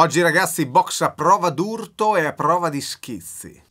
Oggi ragazzi box a prova d'urto e a prova di schizzi.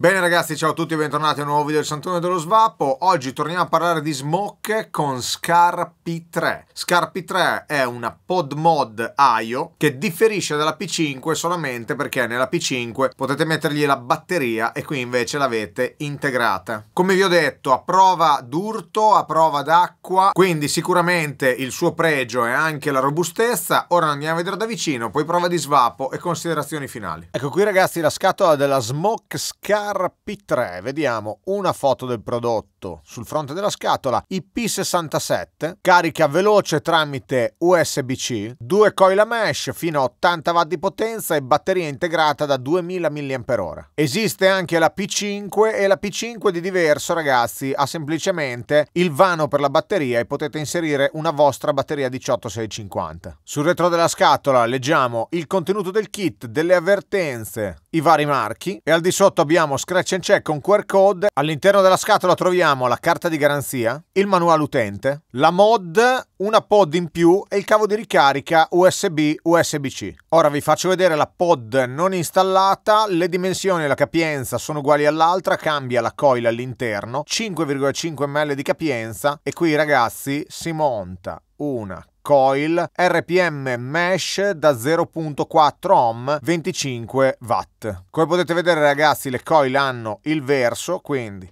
Bene ragazzi, ciao a tutti e bentornati a un nuovo video del Santone dello Svappo. Oggi torniamo a parlare di Smoke con Scar P3. Scar P3 è una pod mod IO che differisce dalla P5 solamente perché nella P5 potete mettergli la batteria e qui invece l'avete integrata. Come vi ho detto, a prova d'urto, a prova d'acqua, quindi sicuramente il suo pregio è anche la robustezza. Ora andiamo a vedere da vicino, poi prova di svapo e considerazioni finali. Ecco qui ragazzi la scatola della Smoke Scar Car P3. Vediamo una foto del prodotto fatto sul fronte della scatola i P67, carica veloce tramite USB-C, due coil mesh fino a 80 watt di potenza e batteria integrata da 2000 mAh. Esiste anche la P5 e la P5 di diverso ragazzi ha semplicemente il vano per la batteria e potete inserire una vostra batteria 18650. Sul retro della scatola leggiamo il contenuto del kit, delle avvertenze, i vari marchi e al di sotto abbiamo scratch and check con QR code. All'interno della scatola troviamo abbiamo la carta di garanzia, il manuale utente, la mod, una pod in più e il cavo di ricarica USB USB-C. Ora vi faccio vedere la pod non installata, le dimensioni e la capienza sono uguali all'altra, cambia la coil all'interno, 5,5 ml di capienza e qui ragazzi si monta una coil RPM mesh da 0.4 ohm 25 watt. Come potete vedere ragazzi le coil hanno il verso, quindi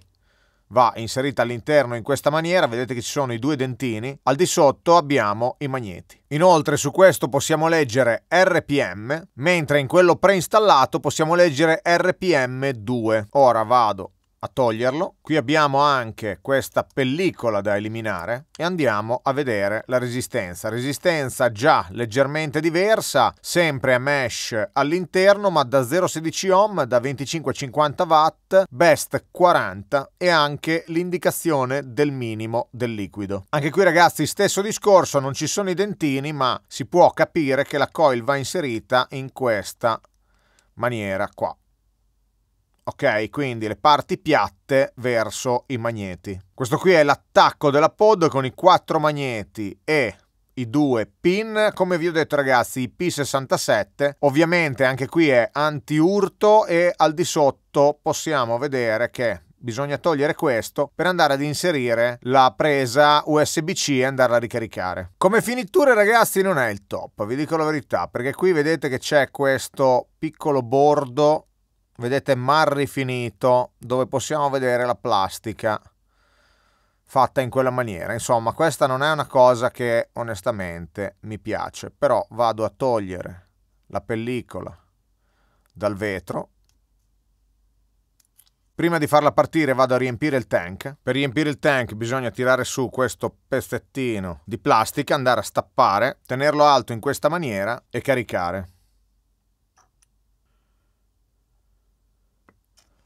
va inserita all'interno in questa maniera, vedete che ci sono i due dentini, al di sotto abbiamo i magneti. Inoltre su questo possiamo leggere RPM, mentre in quello preinstallato possiamo leggere RPM2. Ora vado a toglierlo. Qui abbiamo anche questa pellicola da eliminare e andiamo a vedere la resistenza. Resistenza già leggermente diversa, sempre a mesh all'interno ma da 0,16 ohm, da 25 50 watt, best 40 e anche l'indicazione del minimo del liquido. Anche qui ragazzi stesso discorso, non ci sono i dentini ma si può capire che la coil va inserita in questa maniera qua ok? Quindi le parti piatte verso i magneti. Questo qui è l'attacco della pod con i quattro magneti e i due pin. Come vi ho detto ragazzi, i P67, ovviamente anche qui è anti-urto e al di sotto possiamo vedere che bisogna togliere questo per andare ad inserire la presa USB-C e andarla a ricaricare. Come finiture ragazzi non è il top, vi dico la verità, perché qui vedete che c'è questo piccolo bordo vedete mal rifinito dove possiamo vedere la plastica fatta in quella maniera insomma questa non è una cosa che onestamente mi piace però vado a togliere la pellicola dal vetro prima di farla partire vado a riempire il tank. Per riempire il tank bisogna tirare su questo pezzettino di plastica, andare a stappare, tenerlo alto in questa maniera e caricare.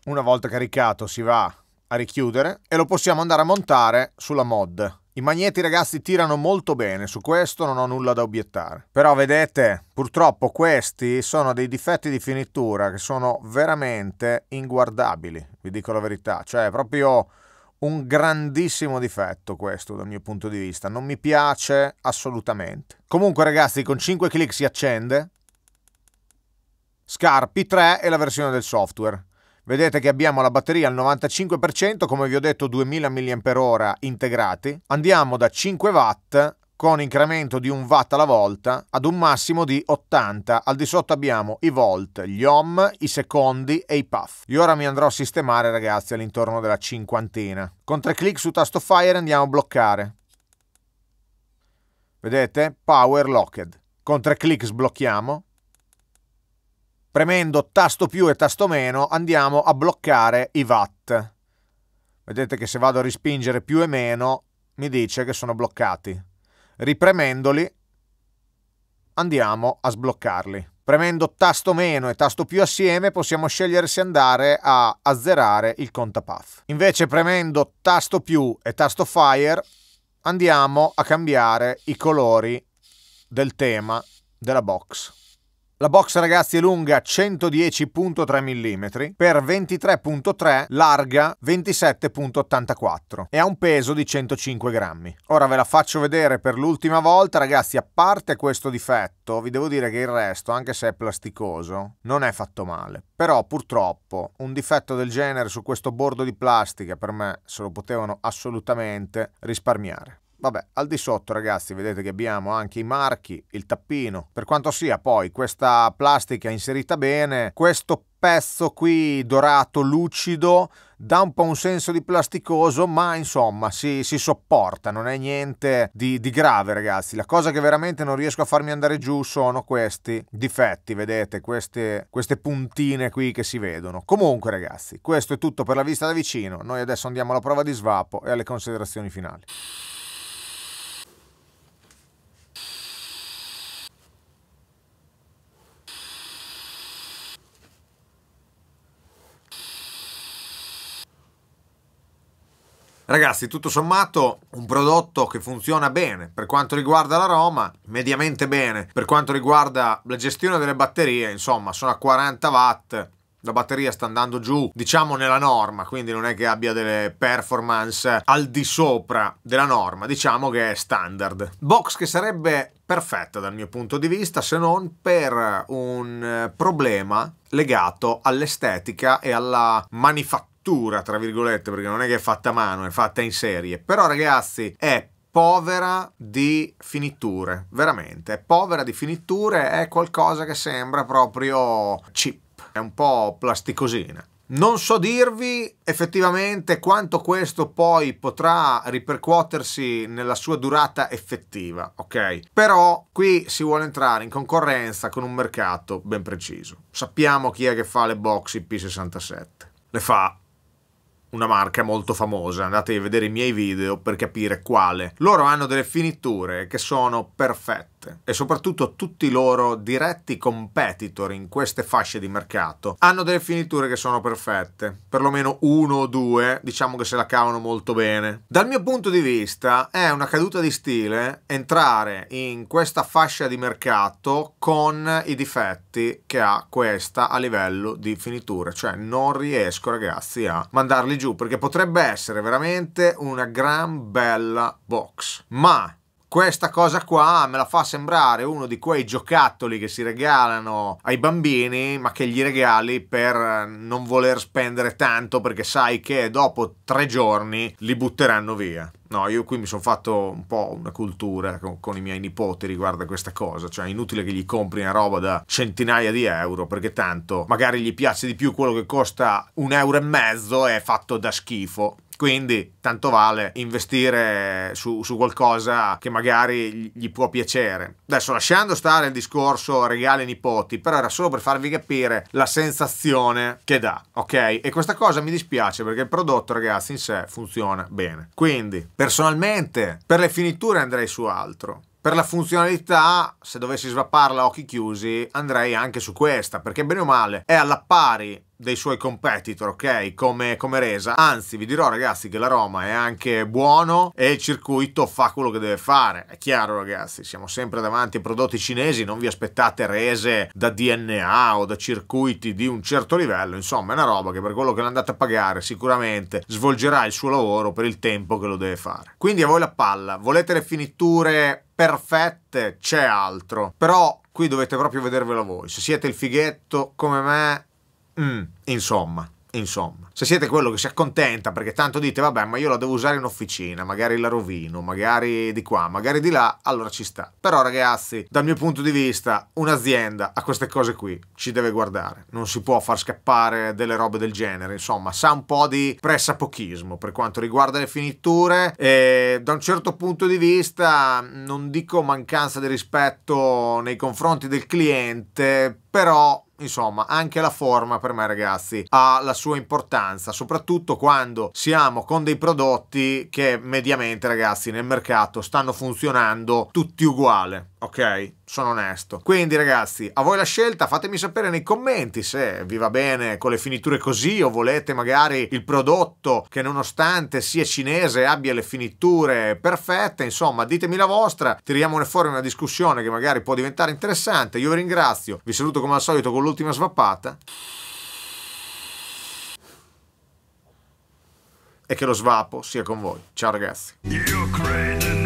una volta caricato si va a richiudere e lo possiamo andare a montare sulla mod. I magneti ragazzi tirano molto bene, su questo non ho nulla da obiettare. Però vedete, purtroppo questi sono dei difetti di finitura che sono veramente inguardabili, vi dico la verità. Cioè è proprio un grandissimo difetto questo dal mio punto di vista, non mi piace assolutamente. Comunque ragazzi con 5 clic si accende, Scarpi 3 e la versione del software. Vedete che abbiamo la batteria al 95%, come vi ho detto 2000 mAh integrati. Andiamo da 5 watt con incremento di 1 watt alla volta ad un massimo di 80. Al di sotto abbiamo i volt, gli ohm, i secondi e i puff. Io ora mi andrò a sistemare ragazzi all'intorno della cinquantina. Con tre clic su tasto fire andiamo a bloccare. Vedete? Power locked. Con tre clic sblocchiamo premendo tasto più e tasto meno andiamo a bloccare i watt. Vedete che se vado a rispingere più e meno mi dice che sono bloccati. Ripremendoli andiamo a sbloccarli. Premendo tasto meno e tasto più assieme possiamo scegliere se andare a azzerare il contapath. Invece premendo tasto più e tasto fire andiamo a cambiare i colori del tema della box. La box ragazzi è lunga 110.3 mm per 23.3 larga 27.84 e ha un peso di 105 grammi. Ora ve la faccio vedere per l'ultima volta ragazzi a parte questo difetto vi devo dire che il resto anche se è plasticoso non è fatto male. Però purtroppo un difetto del genere su questo bordo di plastica per me se lo potevano assolutamente risparmiare. Vabbè, al di sotto ragazzi vedete che abbiamo anche i marchi, il tappino, per quanto sia poi questa plastica inserita bene, questo pezzo qui dorato lucido dà un po' un senso di plasticoso, ma insomma si, si sopporta, non è niente di, di, grave ragazzi. La cosa che veramente non riesco a farmi andare giù sono questi difetti, vedete, queste, queste puntine qui che si vedono. Comunque ragazzi, questo è tutto per la vista da vicino, noi adesso andiamo alla prova di svapo e alle considerazioni finali. Ragazzi, tutto sommato un prodotto che funziona bene per quanto riguarda la Roma, mediamente bene per quanto riguarda la gestione delle batterie, insomma, sono a 40 watt. La batteria sta andando giù, diciamo nella norma, quindi non è che abbia delle performance al di sopra della norma, diciamo che è standard. Box che sarebbe perfetta dal mio punto di vista se non per un problema legato all'estetica e alla manifattura scrittura, tra virgolette, perché non è che è fatta a mano, è fatta in serie. Però ragazzi, è povera di finiture, veramente, è povera di finiture, è qualcosa che sembra proprio chip, è un po' plasticosina. Non so dirvi effettivamente quanto questo poi potrà ripercuotersi nella sua durata effettiva, ok? Però qui si vuole entrare in concorrenza con un mercato ben preciso. Sappiamo chi è che fa le box IP67. Le fa una marca molto famosa, andate a vedere i miei video per capire quale. Loro hanno delle finiture che sono perfette e soprattutto tutti i loro diretti competitor in queste fasce di mercato hanno delle finiture che sono perfette, perlomeno uno o due diciamo che se la cavano molto bene. Dal mio punto di vista è una caduta di stile entrare in questa fascia di mercato con i difetti che ha questa a livello di finiture, cioè non riesco ragazzi a mandarli giù perché potrebbe essere veramente una gran bella box. Ma questa cosa qua me la fa sembrare uno di quei giocattoli che si regalano ai bambini, ma che gli regali per eh, non voler spendere tanto perché sai che dopo tre giorni li butteranno via. No, io qui mi sono fatto un po' una cultura con, con, i miei nipoti riguardo a questa cosa, cioè è inutile che gli compri una roba da centinaia di euro perché tanto magari gli piace di più quello che costa un euro e mezzo e è fatto da schifo. Quindi tanto vale investire su, su qualcosa che magari gli può piacere. Adesso lasciando stare il discorso regali nipoti, però era solo per farvi capire la sensazione che dà, ok? E questa cosa mi dispiace perché il prodotto, ragazzi, in sé funziona bene. Quindi, personalmente, per le finiture andrei su altro. Per la funzionalità, se dovessi svapparla a occhi chiusi, andrei anche su questa, perché bene o male è alla pari dei suoi competitor, ok? Come, come, resa. Anzi, vi dirò ragazzi che la Roma è anche buono e il circuito fa quello che deve fare. È chiaro ragazzi, siamo sempre davanti ai prodotti cinesi, non vi aspettate rese da DNA o da circuiti di un certo livello, insomma è una roba che per quello che l'andate a pagare sicuramente svolgerà il suo lavoro per il tempo che lo deve fare. Quindi a voi la palla, volete le finiture perfette? C'è altro. Però qui dovete proprio vedervelo voi. Se siete il fighetto come me Mm, insomma. Insomma, se siete quello che si accontenta perché tanto dite vabbè ma io la devo usare in officina, magari la rovino, magari di qua, magari di là, allora ci sta. Però ragazzi, dal mio punto di vista, un'azienda a queste cose qui ci deve guardare. Non si può far scappare delle robe del genere, insomma, sa un po' di pressapochismo per quanto riguarda le finiture e da un certo punto di vista non dico mancanza di rispetto nei confronti del cliente, però Insomma, anche la forma per me, ragazzi, ha la sua importanza, soprattutto quando siamo con dei prodotti che mediamente, ragazzi, nel mercato stanno funzionando tutti uguali ok? Sono onesto. Quindi ragazzi, a voi la scelta, fatemi sapere nei commenti se vi va bene con le finiture così o volete magari il prodotto che nonostante sia cinese abbia le finiture perfette, insomma ditemi la vostra, tiriamone fuori una discussione che magari può diventare interessante. Io vi ringrazio, vi saluto come al solito con l'ultima svappata. E che lo svapo sia con voi. Ciao ragazzi.